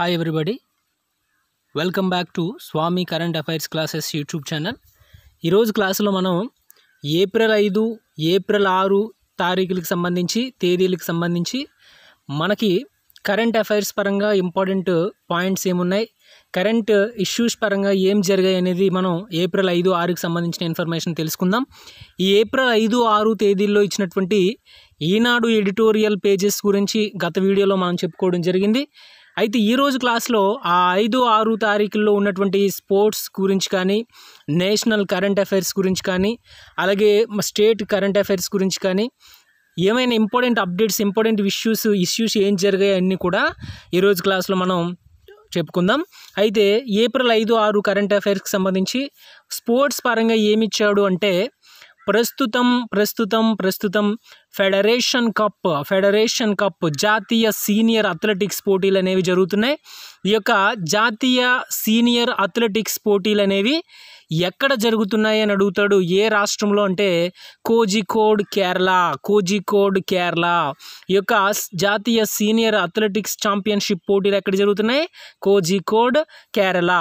hi everybody welcome back to Swami current affairs classes YouTube channel ఈరోజు క్లాసులో మనం April ఐదు ఏప్రిల్ ఆరు తారీఖులకు సంబంధించి తేదీలకు సంబంధించి మనకి కరెంట్ అఫైర్స్ పరంగా ఇంపార్టెంట్ పాయింట్స్ ఏమున్నాయి కరెంట్ ఇష్యూస్ పరంగా ఏం జరిగాయి అనేది మనం ఏప్రిల్ ఐదు ఆరుకి సంబంధించిన ఇన్ఫర్మేషన్ తెలుసుకుందాం ఈ ఏప్రిల్ ఐదు ఆరు తేదీల్లో ఇచ్చినటువంటి ఈనాడు ఎడిటోరియల్ పేజెస్ గురించి గత వీడియోలో మనం చెప్పుకోవడం జరిగింది అయితే ఈరోజు క్లాస్లో ఆ ఐదు ఆరు తారీఖుల్లో ఉన్నటువంటి స్పోర్ట్స్ గురించి కానీ నేషనల్ కరెంట్ అఫైర్స్ గురించి కానీ అలాగే స్టేట్ కరెంట్ అఫైర్స్ గురించి కానీ ఏమైనా important updates important issues issues ఏం జరిగాయి అన్నీ కూడా ఈరోజు క్లాస్లో మనం చెప్పుకుందాం అయితే ఏప్రిల్ ఐదు ఆరు కరెంట్ అఫైర్స్కి సంబంధించి స్పోర్ట్స్ పరంగా ఏమిచ్చాడు అంటే ప్రస్తుతం ప్రస్తుతం ప్రస్తుతం ఫెడరేషన్ కప్ ఫెడరేషన్ కప్ జాతీయ సీనియర్ అథ్లెటిక్స్ పోటీలు అనేవి జరుగుతున్నాయి ఈ యొక్క జాతీయ సీనియర్ అథ్లెటిక్స్ పోటీలు అనేవి ఎక్కడ జరుగుతున్నాయి అని అడుగుతాడు ఏ రాష్ట్రంలో అంటే కోజికోడ్ కేరళ కోజికోడ్ కేరళ ఈ యొక్క జాతీయ సీనియర్ అథ్లెటిక్స్ ఛాంపియన్షిప్ పోటీలు ఎక్కడ జరుగుతున్నాయి కోజికోడ్ కేరళ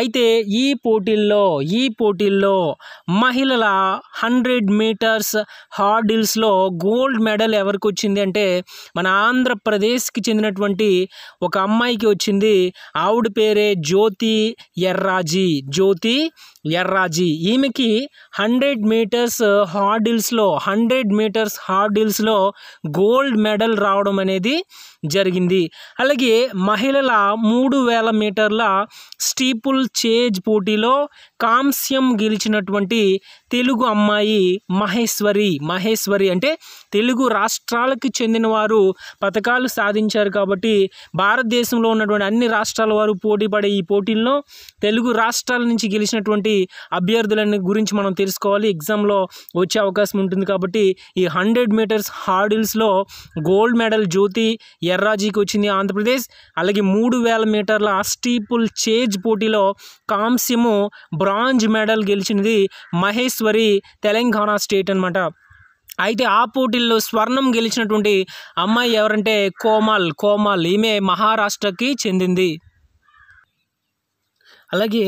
అయితే ఈ పోటీల్లో ఈ పోటీల్లో మహిళల హండ్రెడ్ మీటర్స్ హార్డిల్స్లో గోల్డ్ మెడల్ ఎవరికి వచ్చింది అంటే మన ఆంధ్రప్రదేశ్కి చెందినటువంటి ఒక అమ్మాయికి వచ్చింది ఆవిడ పేరే జ్యోతి ఎర్రాజీ జ్యోతి ఎర్రాజీ ఈమెకి హండ్రెడ్ మీటర్స్ హార్డిల్స్లో హండ్రెడ్ మీటర్స్ హార్డిల్స్లో గోల్డ్ మెడల్ రావడం అనేది జరిగింది అలాగే మహిళల మూడు వేల మీటర్ల స్టీపుల్ చేజ్ పోటీలో కాంస్యం గెలిచినటువంటి తెలుగు అమ్మాయి మహేశ్వరి మహేశ్వరి అంటే తెలుగు రాష్ట్రాలకు చెందిన వారు పథకాలు సాధించారు కాబట్టి భారతదేశంలో ఉన్నటువంటి అన్ని రాష్ట్రాల వారు పోటీ పడే ఈ పోటీల్లో తెలుగు రాష్ట్రాల నుంచి గెలిచినటువంటి అభ్యర్థులని గురించి మనం తెలుసుకోవాలి ఎగ్జామ్లో వచ్చే అవకాశం ఉంటుంది కాబట్టి ఈ హండ్రెడ్ మీటర్స్ హార్డిల్స్లో గోల్డ్ మెడల్ జ్యోతి ఎర్రాజీకి వచ్చింది ఆంధ్రప్రదేశ్ అలాగే మూడు వేల మీటర్ల స్టీపుల్ చేజ్ పోటీలో కాంస్యము బ్రాంజ్ మెడల్ గెలిచినది మహేశ్వరి తెలంగాణ స్టేట్ అనమాట అయితే ఆ పోటీల్లో స్వర్ణం గెలిచినటువంటి అమ్మాయి ఎవరంటే కోమల్ కోమల్ ఈమె మహారాష్ట్రకి చెందింది అలాగే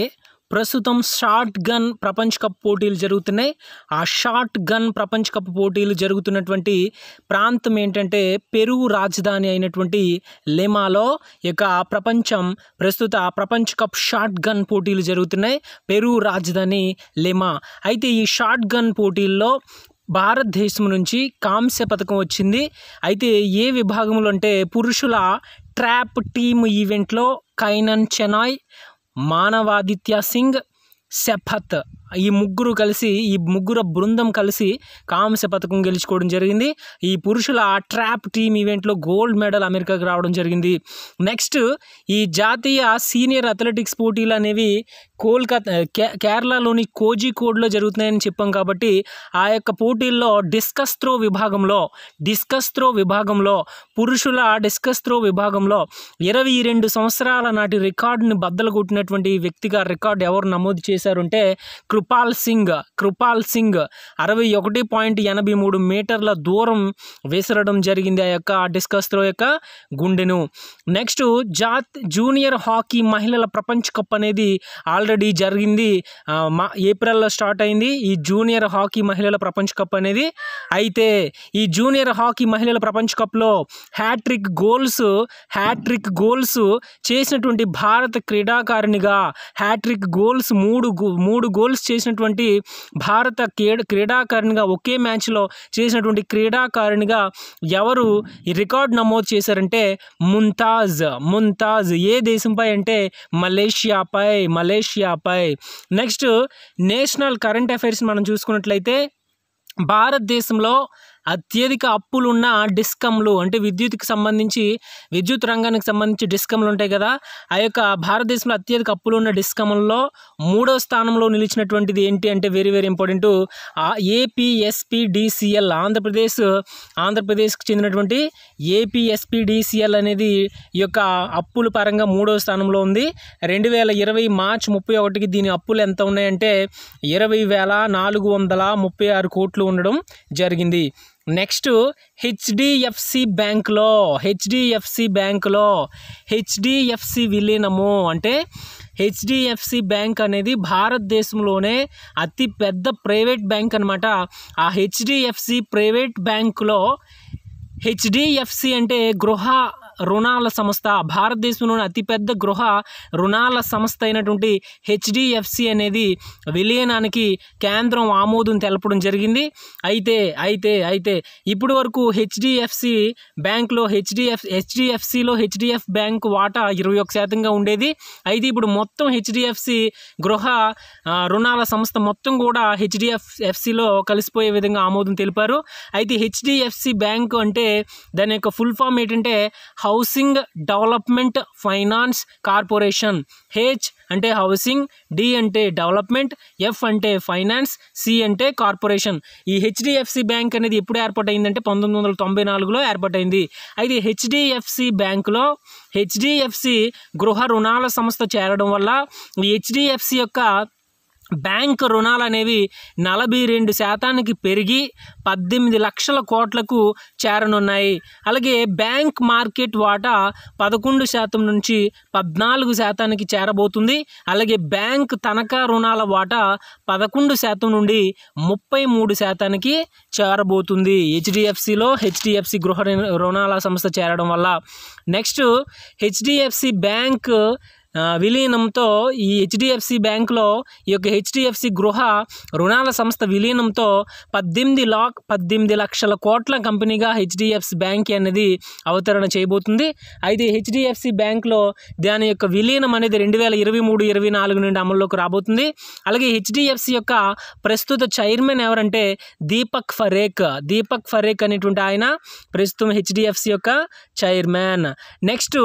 ప్రస్తుతం షార్ట్ గన్ ప్రపంచ కప్ పోటీలు జరుగుతున్నాయి ఆ షార్ట్ గన్ ప్రపంచ కప్ పోటీలు జరుగుతున్నటువంటి ప్రాంతం ఏంటంటే పెరుగు రాజధాని అయినటువంటి లెమాలో యొక్క ప్రపంచం ప్రస్తుత ప్రపంచ కప్ షార్ట్ గన్ పోటీలు జరుగుతున్నాయి పెరుగు రాజధాని లెమా అయితే ఈ షార్ట్ గన్ పోటీల్లో భారతదేశం నుంచి కాంస్య పథకం వచ్చింది అయితే ఏ విభాగంలో అంటే పురుషుల ట్రాప్ టీమ్ ఈవెంట్లో కైనన్ చెనాయ్ मानवादित्य सिंह शेफत ఈ ముగ్గురు కలిసి ఈ ముగ్గురు బృందం కలిసి కాంస్య పథకం గెలుచుకోవడం జరిగింది ఈ పురుషుల ఆ ట్రాప్ టీమ్ ఈవెంట్లో గోల్డ్ మెడల్ అమెరికాకు రావడం జరిగింది నెక్స్ట్ ఈ జాతీయ సీనియర్ అథ్లెటిక్స్ పోటీలు అనేవి కోల్కతా కేరళలోని కోజికోడ్లో జరుగుతున్నాయని చెప్పాం కాబట్టి ఆ యొక్క పోటీల్లో డిస్కస్ త్రో విభాగంలో డిస్కస్ త్రో విభాగంలో పురుషుల డిస్కస్ త్రో విభాగంలో ఇరవై రెండు సంవత్సరాల నాటి రికార్డుని బద్దలు కొట్టినటువంటి వ్యక్తిగా రికార్డు ఎవరు నమోదు చేశారంటే కృ కృపాల్ సింగ్ కృపాల్ సింగ్ అరవై ఒకటి పాయింట్ ఎనభై మూడు మీటర్ల దూరం విసరడం జరిగింది ఆ యొక్క డిస్కస్ త్రో యొక్క గుండెను నెక్స్ట్ జాత్ జూనియర్ హాకీ మహిళల ప్రపంచ కప్ అనేది ఆల్రెడీ జరిగింది మా ఏప్రిల్లో స్టార్ట్ అయింది ఈ జూనియర్ హాకీ మహిళల ప్రపంచ కప్ అనేది అయితే ఈ జూనియర్ హాకీ మహిళల ప్రపంచ కప్లో హ్యాట్రిక్ గోల్స్ హ్యాట్రిక్ గోల్స్ చేసినటువంటి భారత క్రీడాకారిణిగా హ్యాట్రిక్ గోల్స్ మూడు మూడు గోల్స్ చేసినటువంటి భారత క్రీడ క్రీడాకారిణిగా ఒకే మ్యాచ్లో చేసినటువంటి క్రీడాకారిణిగా ఎవరు రికార్డు నమోదు చేశారంటే ముంతాజ్ ముంతాజ్ ఏ దేశంపై అంటే మలేషియాపై మలేషియాపై నెక్స్ట్ నేషనల్ కరెంట్ అఫైర్స్ మనం చూసుకున్నట్లయితే భారతదేశంలో అత్యధిక అప్పులున్న డిస్కమ్లు అంటే విద్యుత్కి సంబంధించి విద్యుత్ రంగానికి సంబంధించి డిస్కమ్లు ఉంటాయి కదా ఆ యొక్క భారతదేశంలో అత్యధిక అప్పులున్న డిస్కంలలో మూడో స్థానంలో నిలిచినటువంటిది ఏంటి అంటే very very important APSPDCL Andhra Pradesh ఆంధ్రప్రదేశ్కి చెందినటువంటి ఏపీఎస్పిడిసిఎల్ అనేది ఈ యొక్క అప్పుల పరంగా మూడో స్థానంలో ఉంది రెండు వేల ఇరవై మార్చ్ ముప్పై ఒకటికి దీని అప్పులు ఎంత ఉన్నాయంటే ఇరవై వేల నాలుగు వందల ముప్పై ఆరు కోట్లు ఉండడం జరిగింది నెక్స్ట్ హెచ్డిఎఫ్సి బ్యాంక్లో హెచ్డిఎఫ్సి బ్యాంక్లో హెచ్డిఎఫ్సి విలీనము అంటే హెచ్డిఎఫ్సి బ్యాంక్ అనేది భారతదేశంలోనే అతి పెద్ద ప్రైవేట్ బ్యాంక్ అనమాట ఆ హెచ్డిఎఫ్సి ప్రైవేట్ బ్యాంక్లో హెచ్డిఎఫ్సి అంటే గృహ రుణాల సంస్థ భారతదేశంలోని అతిపెద్ద గృహ రుణాల సంస్థ అయినటువంటి హెచ్డిఎఫ్సి అనేది విలీనానికి కేంద్రం ఆమోదం తెలపడం జరిగింది అయితే అయితే అయితే ఇప్పటి వరకు హెచ్డిఎఫ్సి బ్యాంక్లో హెచ్డిఎఫ్ హెచ్డిఎఫ్సిలో హెచ్డిఎఫ్ బ్యాంక్ వాటా ఇరవై ఒక శాతంగా ఉండేది అయితే ఇప్పుడు మొత్తం హెచ్డిఎఫ్సి గృహ రుణాల సంస్థ మొత్తం కూడా హెచ్డిఎఫ్ ఎఫ్సిలో కలిసిపోయే విధంగా ఆమోదం తెలిపారు అయితే హెచ్డిఎఫ్సి బ్యాంక్ అంటే దాని యొక్క ఫుల్ ఫామ్ ఏంటంటే housing development finance corporation H అంటే హౌసింగ్ డి అంటే డెవలప్మెంట్ ఎఫ్ అంటే ఫైనాన్స్ సి అంటే కార్పొరేషన్ ఈ హెచ్డిఎఫ్సి బ్యాంక్ అనేది ఎప్పుడు ఏర్పాటైందంటే పంతొమ్మిది వందల తొంభై నాలుగులో ఏర్పాటైంది అయితే హెచ్డిఎఫ్సి బ్యాంకులో హెచ్డిఎఫ్సి గృహ రుణాల సంస్థ చేరడం వల్ల ఈ హెచ్డిఎఫ్సి యొక్క బ్యాంక్ రుణాలు అనేవి నలభై రెండు శాతానికి పెరిగి పద్దెనిమిది లక్షల కోట్లకు చేరనున్నాయి అలాగే బ్యాంక్ మార్కెట్ వాటా పదకొండు శాతం నుంచి పద్నాలుగు శాతానికి చేరబోతుంది అలాగే బ్యాంక్ తనఖా రుణాల వాటా పదకొండు శాతం నుండి ముప్పై మూడు శాతానికి చేరబోతుంది హెచ్డిఎఫ్సిలో హెచ్డిఎఫ్సి గృహ రుణాల సంస్థ చేరడం వల్ల నెక్స్ట్ హెచ్డిఎఫ్సి బ్యాంక్ విలీనంతో ఈ హెచ్డిఎఫ్సి బ్యాంకులో ఈ యొక్క హెచ్డిఎఫ్సి గృహ రుణాల సంస్థ విలీనంతో పద్దెనిమిది లాక్ పద్దెనిమిది లక్షల కోట్ల కంపెనీగా హెచ్డిఎఫ్సి బ్యాంక్ అనేది అవతరణ చేయబోతుంది అయితే హెచ్డిఎఫ్సి బ్యాంక్లో దాని యొక్క విలీనం అనేది రెండు వేల ఇరవై మూడు ఇరవై నాలుగు నుండి అమల్లోకి రాబోతుంది అలాగే హెచ్డిఎఫ్సి యొక్క ప్రస్తుత చైర్మన్ ఎవరంటే దీపక్ ఫరేక్ దీపక్ ఫరేక్ అనేటువంటి ఆయన ప్రస్తుతం హెచ్డిఎఫ్సి యొక్క చైర్మన్ నెక్స్ట్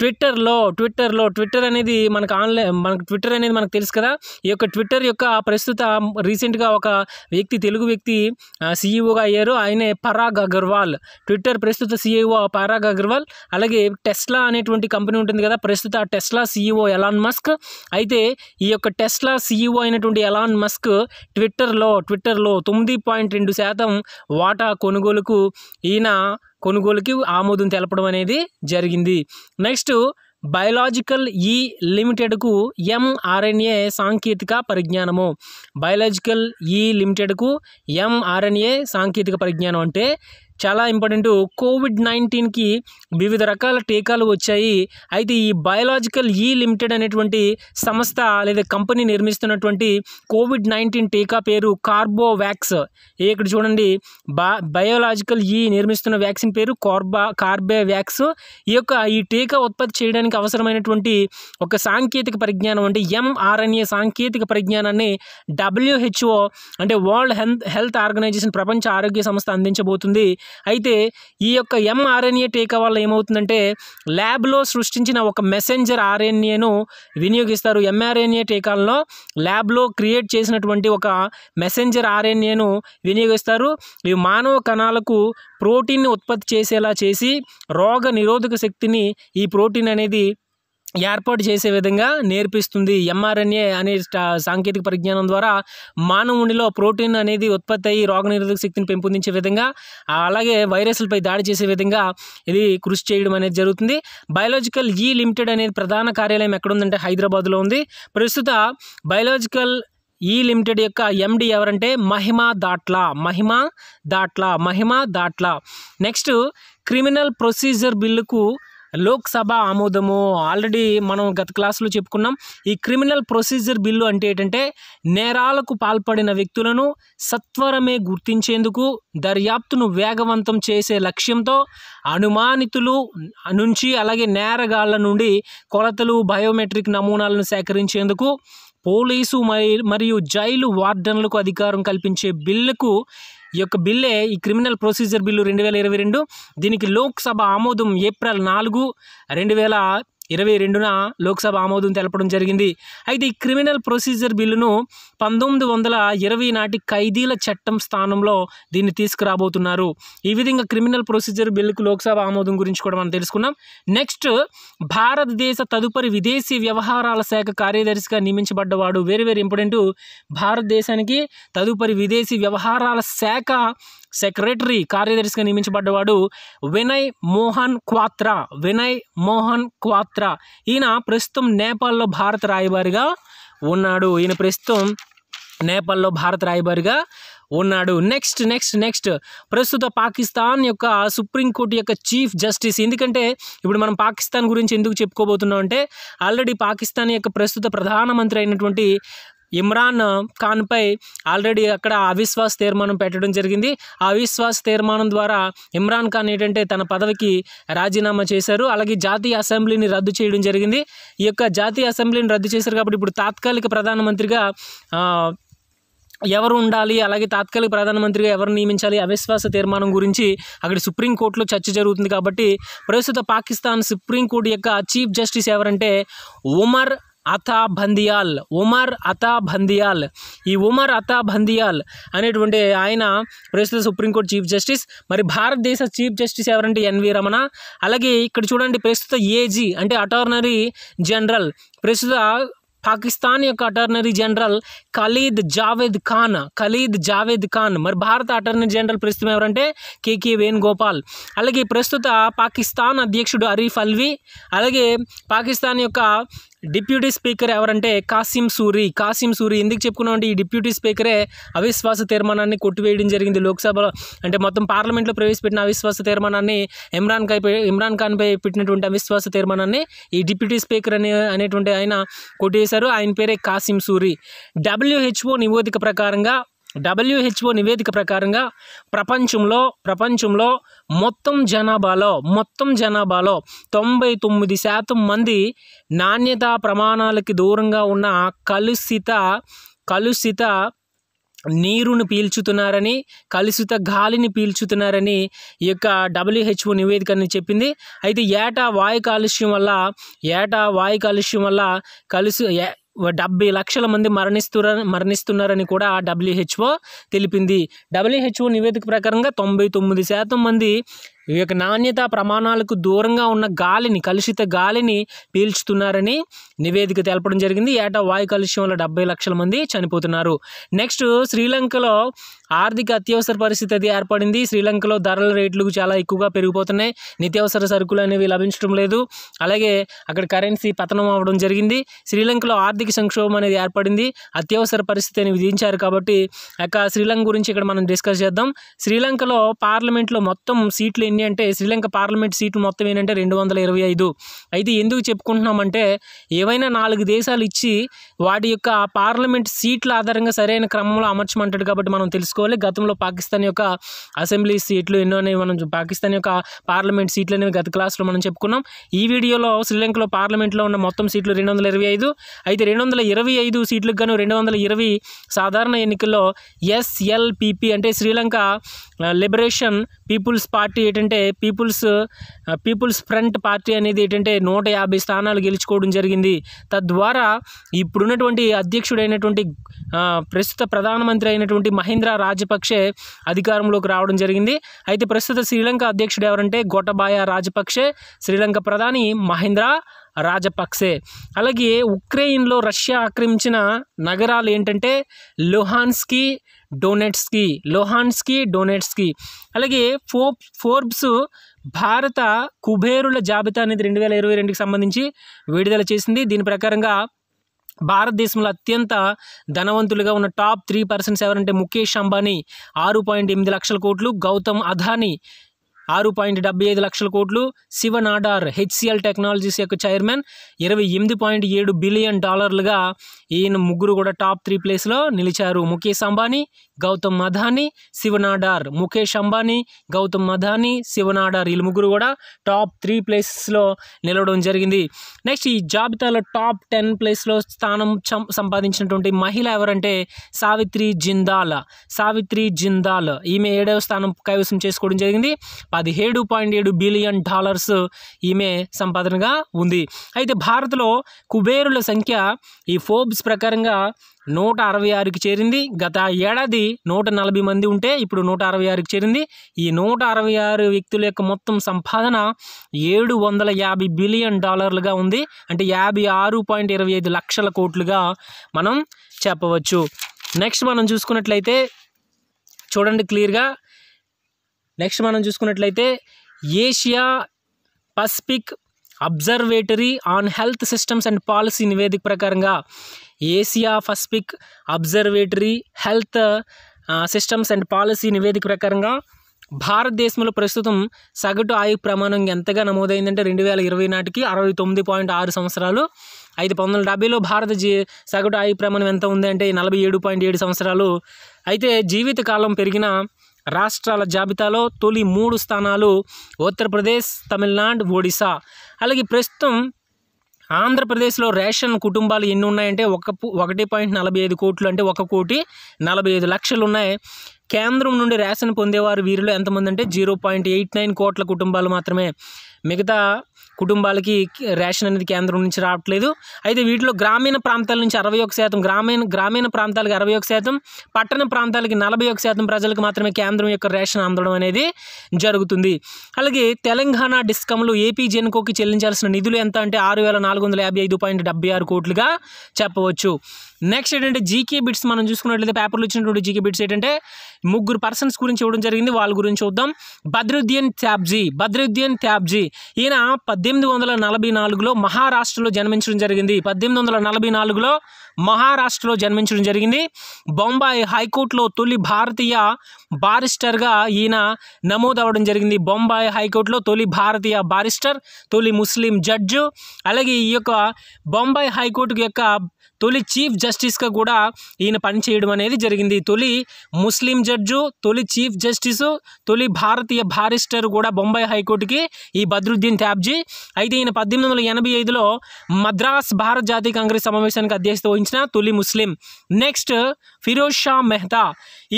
ట్విట్టర్లో ట్విట్టర్లో ట్విట్టర్ అనేది మనకు ఆన్లైన్ మనకు ట్విట్టర్ అనేది మనకు తెలుసు కదా ఈ యొక్క ట్విట్టర్ యొక్క ప్రస్తుత రీసెంట్గా ఒక వ్యక్తి తెలుగు వ్యక్తి సీఈఓగా e అయ్యారు ఆయనే పరాగ్ అగర్వాల్ ట్విట్టర్ ప్రస్తుత సీఈఓ పరాగ్ అగర్వాల్ అలాగే టెస్లా అనేటువంటి కంపెనీ ఉంటుంది కదా ప్రస్తుత టెస్లా సీఈఓ ఎలాన్ మస్క్ అయితే ఈ యొక్క టెస్లా సీఈఓ e అయినటువంటి ఎలాన్ మస్క్ ట్విట్టర్లో ట్విట్టర్లో తొమ్మిది పాయింట్ రెండు శాతం వాటా కొనుగోలుకు ఈయన కొనుగోలుకి ఆమోదం తెలపడం అనేది జరిగింది నెక్స్ట్ బయలాజికల్ ఈ లిమిటెడ్కు ఎంఆర్ఎన్ఏ సాంకేతిక పరిజ్ఞానము బయలాజికల్ ఈ లిమిటెడ్కు ఎంఆర్ఎన్ఏ సాంకేతిక పరిజ్ఞానం అంటే చాలా ఇంపార్టెంట్ కోవిడ్ నైన్టీన్కి వివిధ రకాల టీకాలు వచ్చాయి అయితే ఈ బయోలాజికల్ ఈ లిమిటెడ్ అనేటువంటి సంస్థ లేదా కంపెనీ నిర్మిస్తున్నటువంటి కోవిడ్ నైన్టీన్ టీకా పేరు కార్బోవ్యాక్స్ ఇక్కడ చూడండి బా బయోలాజికల్ ఈ నిర్మిస్తున్న వ్యాక్సిన్ పేరు కార్బా కార్బేవ్యాక్స్ ఈ యొక్క ఈ టీకా ఉత్పత్తి చేయడానికి అవసరమైనటువంటి ఒక సాంకేతిక పరిజ్ఞానం అంటే ఎంఆర్ఎన్ఏ సాంకేతిక పరిజ్ఞానాన్ని డబ్ల్యూహెచ్ఓ అంటే వరల్డ్ హెల్త్ హెల్త్ ఆర్గనైజేషన్ ప్రపంచ ఆరోగ్య సంస్థ అందించబోతుంది అయితే ఈ యొక్క ఎంఆర్ఎన్ఏ టీకా వల్ల ఏమవుతుందంటే ల్యాబ్లో సృష్టించిన ఒక మెసెంజర్ ఆర్ఎన్ఏను వినియోగిస్తారు ఎంఆర్ఎన్ఏ టీకాల్లో ల్యాబ్లో క్రియేట్ చేసినటువంటి ఒక మెసెంజర్ ఆర్ఎన్ఏను వినియోగిస్తారు ఇవి మానవ కణాలకు ప్రోటీన్ని ఉత్పత్తి చేసేలా చేసి రోగ నిరోధక శక్తిని ఈ ప్రోటీన్ అనేది ఏర్పాటు చేసే విధంగా నేర్పిస్తుంది ఎంఆర్ఎన్ఏ అనే సాంకేతిక పరిజ్ఞానం ద్వారా మానవునిలో ప్రోటీన్ అనేది ఉత్పత్తి అయ్యి రోగనిరోధక శక్తిని పెంపొందించే విధంగా అలాగే వైరస్లపై దాడి చేసే విధంగా ఇది కృషి చేయడం అనేది జరుగుతుంది బయోలాజికల్ ఈ లిమిటెడ్ అనేది ప్రధాన కార్యాలయం ఎక్కడుందంటే హైదరాబాద్లో ఉంది ప్రస్తుత బయోలాజికల్ ఈ లిమిటెడ్ యొక్క ఎండి ఎవరంటే Mahima Datla Mahima Datla Mahima Datla next criminal procedure బిల్లుకు లోక్సభ ఆమోదము ఆల్రెడీ మనం గత క్లాసులో చెప్పుకున్నాం ఈ క్రిమినల్ ప్రొసీజర్ బిల్లు అంటే ఏంటంటే నేరాలకు పాల్పడిన వ్యక్తులను సత్వరమే గుర్తించేందుకు దర్యాప్తును వేగవంతం చేసే లక్ష్యంతో అనుమానితులు నుంచి అలాగే నేరగాళ్ల నుండి కొలతలు బయోమెట్రిక్ నమూనాలను సేకరించేందుకు పోలీసు మరియు జైలు వార్డన్లకు అధికారం కల్పించే బిల్లుకు ఈ యొక్క బిల్లే ఈ క్రిమినల్ ప్రొసీజర్ బిల్లు రెండు వేల ఇరవై రెండు దీనికి లోక్సభ ఆమోదం ఏప్రిల్ నాలుగు రెండు వేల ఇరవై రెండున లోక్సభ ఆమోదం తెలపడం జరిగింది అయితే ఈ క్రిమినల్ ప్రొసీజర్ బిల్లును పంతొమ్మిది వందల ఇరవై నాటి ఖైదీల చట్టం స్థానంలో దీన్ని తీసుకురాబోతున్నారు ఈ విధంగా క్రిమినల్ ప్రొసీజర్ బిల్లుకు లోక్సభ ఆమోదం గురించి కూడా మనం తెలుసుకున్నాం నెక్స్ట్ భారతదేశ తదుపరి విదేశీ వ్యవహారాల శాఖ కార్యదర్శిగా నియమించబడ్డవాడు వెరీ వెరీ ఇంపార్టెంట్ భారతదేశానికి తదుపరి విదేశీ వ్యవహారాల శాఖ సెక్రటరీ కార్యదర్శిగా నియమించబడ్డవాడు వినయ్ మోహన్ క్వాత్రా వినయ్ మోహన్ క్వాత్రా ఈయన ప్రస్తుతం నేపాల్లో భారత రాయబారిగా ఉన్నాడు ఈయన ప్రస్తుతం నేపాల్లో భారత రాయబారిగా ఉన్నాడు నెక్స్ట్ నెక్స్ట్ నెక్స్ట్ ప్రస్తుత పాకిస్తాన్ యొక్క సుప్రీంకోర్టు యొక్క చీఫ్ జస్టిస్ ఎందుకంటే ఇప్పుడు మనం పాకిస్తాన్ గురించి ఎందుకు చెప్పుకోబోతున్నాం అంటే ఆల్రెడీ పాకిస్తాన్ యొక్క ప్రస్తుత ప్రధానమంత్రి అయినటువంటి ఇమ్రాన్ ఖాన్పై ఆల్రెడీ అక్కడ అవిశ్వాస తీర్మానం పెట్టడం జరిగింది ఆ అవిశ్వాస తీర్మానం ద్వారా ఇమ్రాన్ ఖాన్ ఏంటంటే తన పదవికి రాజీనామా చేశారు అలాగే జాతీయ అసెంబ్లీని రద్దు చేయడం జరిగింది ఈ యొక్క జాతీయ అసెంబ్లీని రద్దు చేశారు కాబట్టి ఇప్పుడు తాత్కాలిక ప్రధానమంత్రిగా ఎవరు ఉండాలి అలాగే తాత్కాలిక ప్రధానమంత్రిగా ఎవరు నియమించాలి అవిశ్వాస తీర్మానం గురించి అక్కడ సుప్రీంకోర్టులో చర్చ జరుగుతుంది కాబట్టి ప్రస్తుత పాకిస్తాన్ సుప్రీంకోర్టు యొక్క చీఫ్ జస్టిస్ ఎవరంటే ఉమర్ అతా బందియాల్ ఉమర్ అతా బందియాల్ ఈ ఉమర్ అతా బందియాల్ అనేటువంటి ఆయన ప్రస్తుత సుప్రీంకోర్టు చీఫ్ జస్టిస్ మరి భారతదేశ చీఫ్ జస్టిస్ ఎవరంటే ఎన్వి రమణ అలాగే ఇక్కడ చూడండి ప్రస్తుత ఏజీ అంటే అటార్నరీ జనరల్ ప్రస్తుత పాకిస్తాన్ యొక్క అటార్నరీ జనరల్ ఖలీద్ జావేద్ ఖాన్ ఖలీద్ జావేద్ ఖాన్ మరి భారత అటార్నీ జనరల్ ప్రస్తుతం ఎవరంటే కేకే వేణుగోపాల్ అలాగే ప్రస్తుత పాకిస్తాన్ అధ్యక్షుడు అరీఫ్ అల్వి అలాగే పాకిస్తాన్ యొక్క డిప్యూటీ స్పీకర్ ఎవరంటే కాసిం సూరి కాసిం సూరి ఎందుకు చెప్పుకున్నామంటే ఈ డిప్యూటీ స్పీకరే అవిశ్వాస తీర్మానాన్ని కొట్టివేయడం జరిగింది లోక్సభలో అంటే మొత్తం పార్లమెంట్లో ప్రవేశపెట్టిన అవిశ్వాస తీర్మానాన్ని ఇమ్రాన్ ఖాయ్ ఇమ్రాన్ ఖాన్పై పెట్టినటువంటి అవిశ్వాస తీర్మానాన్ని ఈ డిప్యూటీ స్పీకర్ అనే అనేటువంటి ఆయన కొట్టేశారు ఆయన పేరే కాసిం సూరి డబ్ల్యూహెచ్ఓ నివేదిక ప్రకారంగా డబ్ల్యూహెచ్ఓ నివేదిక ప్రకారంగా ప్రపంచంలో ప్రపంచంలో మొత్తం జనాభాలో మొత్తం జనాభాలో తొంభై తొమ్మిది శాతం మంది నాణ్యతా ప్రమాణాలకి దూరంగా ఉన్న కలుషిత కలుషిత నీరును పీల్చుతున్నారని కలుషిత గాలిని పీల్చుతున్నారని ఈ యొక్క డబ్ల్యూహెచ్ఓ నివేదిక అని చెప్పింది అయితే ఏటా వాయు కాలుష్యం వల్ల ఏటా వాయు కాలుష్యం వల్ల కలుషి డెబ్బై లక్షల మంది మరణిస్తు మరణిస్తున్నారని కూడా ఆ డబ్ల్యూహెచ్ఓ తెలిపింది డబ్ల్యూహెచ్ఓ నివేదిక ప్రకారంగా తొంభై తొమ్మిది శాతం మంది ఈ యొక్క నాణ్యత ప్రమాణాలకు దూరంగా ఉన్న గాలిని కలుషిత గాలిని పీల్చుతున్నారని నివేదిక తెలపడం జరిగింది ఏటా వాయు కాలుష్యం వల్ల డెబ్బై లక్షల మంది చనిపోతున్నారు నెక్స్ట్ శ్రీలంకలో ఆర్థిక అత్యవసర పరిస్థితి అది ఏర్పడింది శ్రీలంకలో ధరల రేట్లు చాలా ఎక్కువగా పెరిగిపోతున్నాయి నిత్యావసర సరుకులు అనేవి లభించడం లేదు అలాగే అక్కడ కరెన్సీ పతనం అవ్వడం జరిగింది శ్రీలంకలో ఆర్థిక సంక్షోభం అనేది ఏర్పడింది అత్యవసర పరిస్థితి అని విధించారు కాబట్టి యొక్క శ్రీలంక గురించి ఇక్కడ మనం డిస్కస్ చేద్దాం శ్రీలంకలో పార్లమెంట్లో మొత్తం సీట్లు ఎన్ని ఎన్ని అంటే శ్రీలంక పార్లమెంట్ సీట్లు మొత్తం ఏంటంటే రెండు వందల ఇరవై ఐదు అయితే ఎందుకు చెప్పుకుంటున్నామంటే ఏవైనా నాలుగు దేశాలు ఇచ్చి వాటి యొక్క పార్లమెంట్ సీట్ల ఆధారంగా సరైన క్రమంలో అమర్చమంటాడు కాబట్టి మనం తెలుసుకోవాలి గతంలో పాకిస్తాన్ యొక్క అసెంబ్లీ సీట్లు ఎన్నో అనేవి మనం పాకిస్తాన్ యొక్క పార్లమెంట్ సీట్లు అనేవి గత క్లాస్లో మనం చెప్పుకున్నాం ఈ వీడియోలో శ్రీలంకలో పార్లమెంట్లో ఉన్న మొత్తం సీట్లు రెండు వందల ఇరవై ఐదు అయితే రెండు వందల ఇరవై ఐదు సీట్లకు గాను రెండు వందల ఇరవై సాధారణ ఎన్నికల్లో ఎస్ఎల్పిపి అంటే శ్రీలంక లిబరేషన్ పీపుల్స్ పార్టీ ఏంటంటే ఏంటంటే పీపుల్స్ పీపుల్స్ ఫ్రంట్ పార్టీ అనేది ఏంటంటే నూట యాభై స్థానాలు గెలుచుకోవడం జరిగింది తద్వారా ఇప్పుడున్నటువంటి అధ్యక్షుడైనటువంటి ప్రస్తుత ప్రధానమంత్రి అయినటువంటి మహేంద్ర రాజపక్షే అధికారంలోకి రావడం జరిగింది అయితే ప్రస్తుత శ్రీలంక అధ్యక్షుడు ఎవరంటే గోటబాయ రాజపక్షే శ్రీలంక ప్రధాని మహేంద్ర రాజపక్సే అలాగే ఉక్రెయిన్లో రష్యా ఆక్రమించిన నగరాలు ఏంటంటే లొహాన్స్కి డోనెట్స్కి లొహాన్స్కి డోనెట్స్కి అలాగే ఫోబ్ ఫోర్బ్స్ భారత కుబేరుల జాబితా అనేది రెండు వేల ఇరవై రెండుకి సంబంధించి విడుదల చేసింది దీని ప్రకారంగా భారతదేశంలో అత్యంత ధనవంతులుగా ఉన్న టాప్ త్రీ పర్సన్స్ ఎవరంటే ముఖేష్ అంబానీ ఆరు పాయింట్ ఎనిమిది లక్షల కోట్లు గౌతమ్ అధానీ ఆరు పాయింట్ డెబ్బై ఐదు లక్షల కోట్లు శివ నాడార్ హెచ్సిఎల్ టెక్నాలజీస్ యొక్క చైర్మన్ ఇరవై ఎనిమిది పాయింట్ ఏడు బిలియన్ డాలర్లుగా ఈయన ముగ్గురు కూడా టాప్ త్రీ ప్లేస్లో నిలిచారు ముఖేష్ అంబానీ గౌతమ్ అదానీ శివనాడార్ ముఖేష్ అంబానీ గౌతమ్ మధానీ శివనాడార్ వీళ్ళు ముగ్గురు కూడా టాప్ త్రీ ప్లేసెస్లో నిలవడం జరిగింది నెక్స్ట్ ఈ జాబితాలో టాప్ టెన్ ప్లేస్లో స్థానం సంపాదించినటువంటి మహిళ ఎవరంటే సావిత్రి జిందాల్ సావిత్రి జిందాల్ ఈమె ఏడవ స్థానం కైవసం చేసుకోవడం జరిగింది పదిహేడు పాయింట్ ఏడు బిలియన్ డాలర్స్ ఈమె సంపాదనగా ఉంది అయితే భారత్లో కుబేరుల సంఖ్య ఈ ఫోబ్స్ ప్రకారంగా నూట అరవై ఆరుకి చేరింది గత ఏడాది నూట నలభై మంది ఉంటే ఇప్పుడు నూట అరవై ఆరుకి చేరింది ఈ నూట అరవై ఆరు వ్యక్తుల యొక్క మొత్తం సంపాదన ఏడు వందల యాభై బిలియన్ డాలర్లుగా ఉంది అంటే యాభై ఆరు పాయింట్ ఇరవై ఐదు లక్షల కోట్లుగా మనం చెప్పవచ్చు నెక్స్ట్ మనం చూసుకున్నట్లయితే చూడండి క్లియర్గా నెక్స్ట్ మనం చూసుకున్నట్లయితే Asia Pacific observatory on health systems and policy నివేదిక ప్రకారంగా Asia Pacific observatory health systems and policy నివేదిక ప్రకారంగా భారతదేశంలో ప్రస్తుతం సగటు ఆయు ప్రమాణం ఎంతగా నమోదైందంటే రెండు వేల ఇరవై నాటికి అరవై తొమ్మిది పాయింట్ ఆరు సంవత్సరాలు అయితే పంతొమ్మిది వందల డెబ్బైలో భారత జీ సగటు ఆయు ప్రమాణం ఎంత ఉంది అంటే నలభై ఏడు పాయింట్ ఏడు సంవత్సరాలు అయితే జీవితకాలం పెరిగిన రాష్ట్రాల జాబితాలో తొలి మూడు స్థానాలు ఉత్తరప్రదేశ్ తమిళనాడు ఒడిశా అలాగే ప్రస్తుతం ఆంధ్రప్రదేశ్లో రేషన్ కుటుంబాలు ఎన్ని ఉన్నాయంటే ఒక ఒకటి పాయింట్ నలభై ఐదు కోట్లు అంటే ఒక కోటి నలభై ఐదు లక్షలు ఉన్నాయి కేంద్రం నుండి రేషన్ పొందేవారు వీరిలో ఎంతమంది అంటే జీరో పాయింట్ ఎయిట్ నైన్ కోట్ల కుటుంబాలు మాత్రమే మిగతా కుటుంబాలకి రేషన్ అనేది కేంద్రం నుంచి రావట్లేదు అయితే వీటిలో గ్రామీణ ప్రాంతాల నుంచి అరవై ఒక శాతం గ్రామీణ గ్రామీణ ప్రాంతాలకు అరవై ఒక శాతం పట్టణ ప్రాంతాలకి నలభై ఒక శాతం ప్రజలకు మాత్రమే కేంద్రం యొక్క రేషన్ అందడం అనేది జరుగుతుంది అలాగే తెలంగాణ డిస్కంలో ఏపీ జెన్కోకి చెల్లించాల్సిన నిధులు ఎంత అంటే ఆరు వేల నాలుగు వందల యాభై ఐదు పాయింట్ డెబ్బై ఆరు కోట్లుగా చెప్పవచ్చు నెక్స్ట్ ఏంటంటే జీకే బిట్స్ మనం చూసుకున్నట్లయితే పేపర్లు వచ్చినటువంటి జీకే బిట్స్ ఏంటంటే ముగ్గురు పర్సన్స్ గురించి ఇవ్వడం జరిగింది వాళ్ళ గురించి చూద్దాం బద్రుద్దీన్ త్యాబ్జీ బద్రుద్దీన్ త్యాబ్జీ ఈయన పద్దెనిమిది వందల నలభై నాలుగులో మహారాష్ట్రలో జన్మించడం జరిగింది పద్దెనిమిది వందల నలభై నాలుగులో మహారాష్ట్రలో జన్మించడం జరిగింది బొంబాయి హైకోర్టులో తొలి భారతీయ బారిస్టర్గా ఈయన నమోదవడం జరిగింది బొంబాయి హైకోర్టులో తొలి భారతీయ బారిస్టర్ తొలి ముస్లిం జడ్జు అలాగే ఈ యొక్క బొంబాయి హైకోర్టు యొక్క తొలి చీఫ్ జస్టిస్గా కూడా ఈయన పనిచేయడం అనేది జరిగింది తొలి ముస్లిం జడ్జు తొలి చీఫ్ జస్టిస్ తొలి భారతీయ బారిస్టర్ కూడా బొంబాయి హైకోర్టుకి ఈ బద్రుద్దీన్ ట్యాబ్జీ అయితే ఈయన పద్దెనిమిది వందల ఎనభై ఐదులో మద్రాస్ భారత జాతీయ కాంగ్రెస్ సమావేశానికి అధ్యక్షత వహించిన తొలి ముస్లిం నెక్స్ట్ ఫిరోజ్ షా మెహతా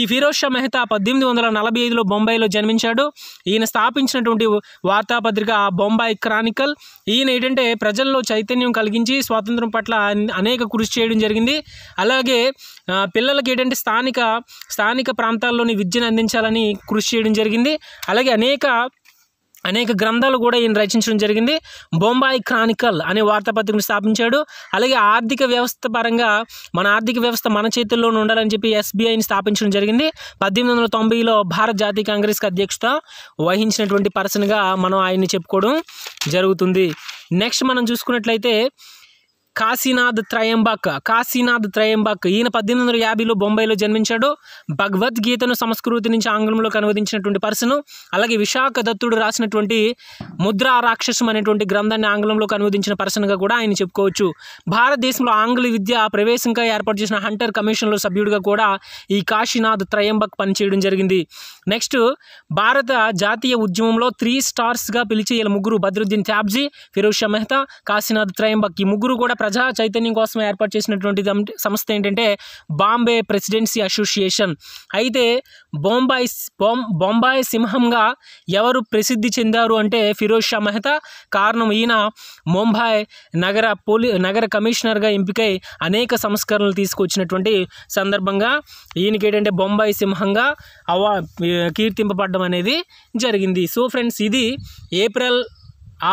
ఈ ఫిరోజ్ షా మెహతా పద్దెనిమిది వందల నలభై ఐదులో బొంబాయిలో జన్మించాడు ఈయన స్థాపించినటువంటి వార్తాపత్రిక బొంబాయి క్రానికల్ ఈయన ఏంటంటే ప్రజల్లో చైతన్యం కలిగించి స్వాతంత్రం పట్ల అనేక కృషి కృషి చేయడం జరిగింది అలాగే పిల్లలకి ఏంటంటే స్థానిక స్థానిక ప్రాంతాల్లోని విద్యను అందించాలని కృషి చేయడం జరిగింది అలాగే అనేక అనేక గ్రంథాలు కూడా ఈయన రచించడం జరిగింది బొంబాయి క్రానికల్ అనే వార్తాపత్రికను స్థాపించాడు అలాగే ఆర్థిక వ్యవస్థ పరంగా మన ఆర్థిక వ్యవస్థ మన చేతుల్లోనే ఉండాలని చెప్పి ఎస్బీఐని స్థాపించడం జరిగింది పద్దెనిమిది వందల తొంభైలో భారత జాతీయ కాంగ్రెస్కి అధ్యక్షత వహించినటువంటి పర్సన్గా మనం ఆయన్ని చెప్పుకోవడం జరుగుతుంది నెక్స్ట్ మనం చూసుకున్నట్లయితే కాశీనాథ్ త్రయంబక్ కాశీనాథ్ త్రయంబక్ ఈయన పద్దెనిమిది వందల యాభైలో బొంబాయిలో జన్మించాడు భగవద్గీతను సంస్కృతి నుంచి ఆంగ్లంలోకి అనువదించినటువంటి పర్సను అలాగే విశాఖ దత్తుడు రాసినటువంటి ముద్రా రాక్షసం అనేటువంటి గ్రంథాన్ని ఆంగ్లంలోకి అనువదించిన పర్సన్గా కూడా ఆయన చెప్పుకోవచ్చు భారతదేశంలో ఆంగ్ల విద్య ప్రవేశంగా ఏర్పాటు చేసిన హంటర్ కమిషన్లో సభ్యుడిగా కూడా ఈ కాశీనాథ్ త్రయంబక్ పనిచేయడం జరిగింది నెక్స్ట్ భారత జాతీయ ఉద్యమంలో త్రీ స్టార్స్గా పిలిచి వీళ్ళ ముగ్గురు బద్రుద్దీన్ త్యాబ్జీ ఫిరోజ్ షా మెహతా కాశీనాథ్ త్రయంబక్ ఈ ముగ్గురు కూడా ప్రజా చైతన్యం కోసం ఏర్పాటు చేసినటువంటి సంస్థ ఏంటంటే బాంబే ప్రెసిడెన్సీ అసోసియేషన్ అయితే బొంబాయి బొంబాయి సింహంగా ఎవరు ప్రసిద్ధి చెందారు అంటే ఫిరోజ్ షా మెహతా కారణం ఈయన ముంబాయి నగర పోలీ నగర కమిషనర్గా ఎంపికై అనేక సంస్కరణలు తీసుకొచ్చినటువంటి సందర్భంగా ఈయనకి ఏంటంటే బొంబాయి సింహంగా అవా కీర్తింపబడ్డం అనేది జరిగింది సో ఫ్రెండ్స్ ఇది ఏప్రిల్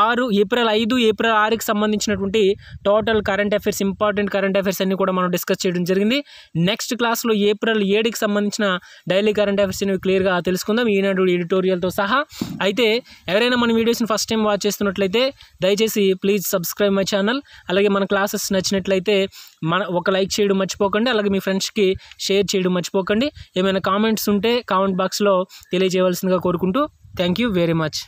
ఆరు ఏప్రిల్ ఐదు ఏప్రిల్ ఆరుకి సంబంధించినటువంటి total current affairs important current affairs అన్ని కూడా మనం డిస్కస్ చేయడం జరిగింది నెక్స్ట్ క్లాస్లో ఏప్రిల్ ఏడుకి సంబంధించిన డైలీ కరెంట్ అఫైర్స్ అనేవి క్లియర్గా తెలుసుకుందాం ఈనాడు ఎడిటోరియల్తో సహా అయితే ఎవరైనా మన వీడియోస్ని ఫస్ట్ టైం వాచ్ చేస్తున్నట్లయితే దయచేసి ప్లీజ్ సబ్స్క్రైబ్ మై ఛానల్ అలాగే మన క్లాసెస్ నచ్చినట్లయితే మన ఒక లైక్ చేయడం మర్చిపోకండి అలాగే మీ ఫ్రెండ్స్కి షేర్ చేయడం మర్చిపోకండి ఏమైనా కామెంట్స్ ఉంటే కామెంట్ బాక్స్లో తెలియజేయవలసిందిగా కోరుకుంటూ థ్యాంక్ యూ వెరీ మచ్